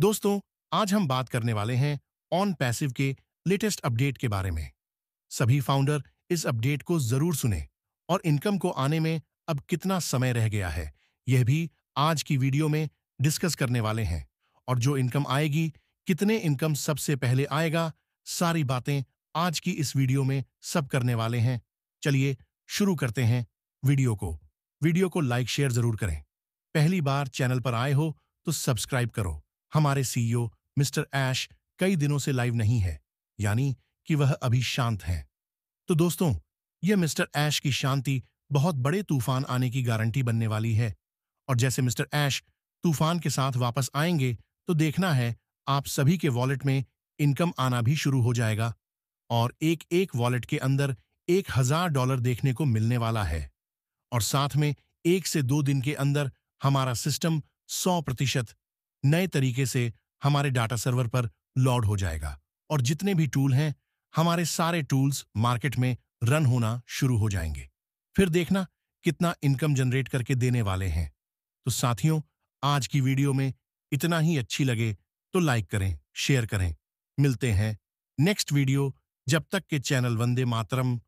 दोस्तों आज हम बात करने वाले हैं ऑन पैसिव के लेटेस्ट अपडेट के बारे में सभी फाउंडर इस अपडेट को जरूर सुने और इनकम को आने में अब कितना समय रह गया है यह भी आज की वीडियो में डिस्कस करने वाले हैं और जो इनकम आएगी कितने इनकम सबसे पहले आएगा सारी बातें आज की इस वीडियो में सब करने वाले हैं चलिए शुरू करते हैं वीडियो को वीडियो को लाइक शेयर जरूर करें पहली बार चैनल पर आए हो तो सब्सक्राइब करो हमारे सीईओ e मिस्टर ऐश कई दिनों से लाइव नहीं है यानी कि वह अभी शांत हैं तो दोस्तों यह मिस्टर ऐश की शांति बहुत बड़े तूफान आने की गारंटी बनने वाली है और जैसे मिस्टर ऐश तूफान के साथ वापस आएंगे तो देखना है आप सभी के वॉलेट में इनकम आना भी शुरू हो जाएगा और एक एक वॉलेट के अंदर एक हजार डॉलर देखने को मिलने वाला है और साथ में एक से दो दिन के अंदर हमारा सिस्टम सौ प्रतिशत नए तरीके से हमारे डाटा सर्वर पर लॉड हो जाएगा और जितने भी टूल हैं हमारे सारे टूल्स मार्केट में रन होना शुरू हो जाएंगे फिर देखना कितना इनकम जनरेट करके देने वाले हैं तो साथियों आज की वीडियो में इतना ही अच्छी लगे तो लाइक करें शेयर करें मिलते हैं नेक्स्ट वीडियो जब तक के चैनल वंदे मातरम